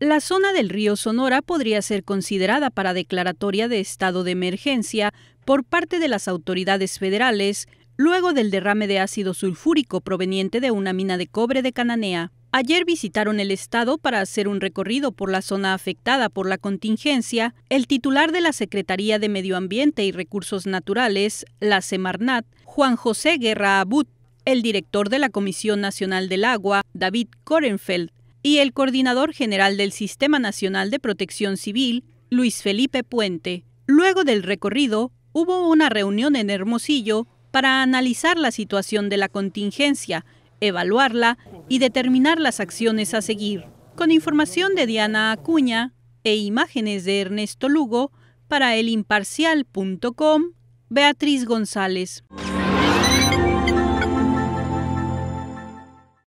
La zona del río Sonora podría ser considerada para declaratoria de estado de emergencia por parte de las autoridades federales luego del derrame de ácido sulfúrico proveniente de una mina de cobre de Cananea. Ayer visitaron el estado para hacer un recorrido por la zona afectada por la contingencia el titular de la Secretaría de Medio Ambiente y Recursos Naturales, la Semarnat, Juan José Guerra Abut, el director de la Comisión Nacional del Agua, David Korenfeld, y el coordinador general del Sistema Nacional de Protección Civil, Luis Felipe Puente. Luego del recorrido, hubo una reunión en Hermosillo para analizar la situación de la contingencia, evaluarla y determinar las acciones a seguir. Con información de Diana Acuña e imágenes de Ernesto Lugo, para elimparcial.com, Beatriz González.